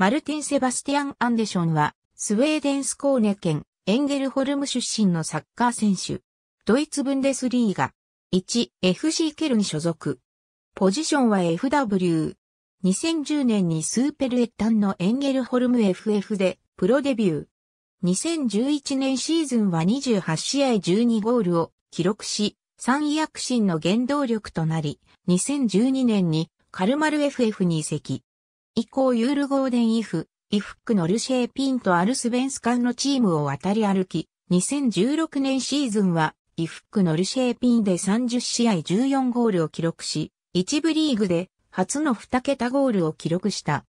マルティン・セバスティアン・アンデションは、スウェーデン・スコーネ県、エンゲルホルム出身のサッカー選手。ドイツブンデスリーガ。1、FC ケルン所属。ポジションは FW。2010年にスーペルエッタンのエンゲルホルム FF で、プロデビュー。2011年シーズンは28試合12ゴールを記録し、三位躍進の原動力となり、2012年にカルマル FF に移籍。以降ユールゴーデンイフ、イフックのルシェーピンとアルスベンスカンのチームを渡り歩き、2016年シーズンは、イフックのルシェーピンで30試合14ゴールを記録し、一部リーグで初の2桁ゴールを記録した。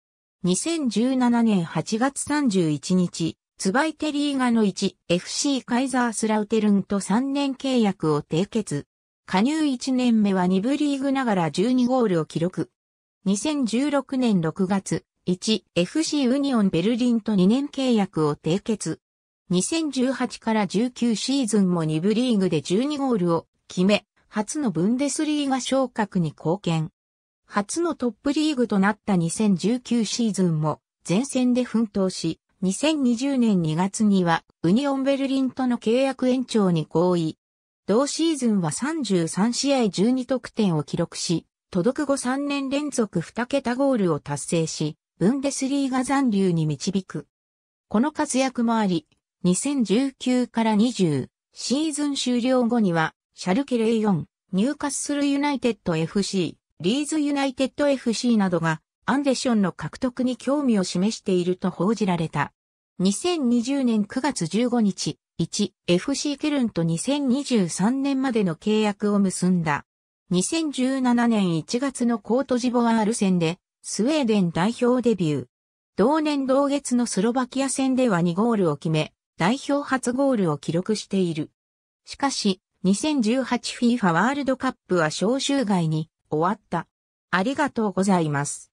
2017年8月31日、ツバイテリーガの1 FC カイザースラウテルンと3年契約を締結。加入1年目は2部リーグながら12ゴールを記録。2016年6月、1FC ユニオンベルリンと2年契約を締結。2018から19シーズンも2部リーグで12ゴールを決め、初のブンデスリーガ昇格に貢献。初のトップリーグとなった2019シーズンも前線で奮闘し、2020年2月にはウニオンベルリンとの契約延長に合意。同シーズンは33試合12得点を記録し、届く後3年連続2桁ゴールを達成し、ブンデスリーガ残留に導く。この活躍もあり、2019から20シーズン終了後には、シャルケ04、ニューカッスルユナイテッド FC、リーズユナイテッド FC などが、アンデションの獲得に興味を示していると報じられた。2020年9月15日、1、FC ケルンと2023年までの契約を結んだ。2017年1月のコートジボワール戦でスウェーデン代表デビュー。同年同月のスロバキア戦では2ゴールを決め、代表初ゴールを記録している。しかし、2018FIFA ワールドカップは招集外に終わった。ありがとうございます。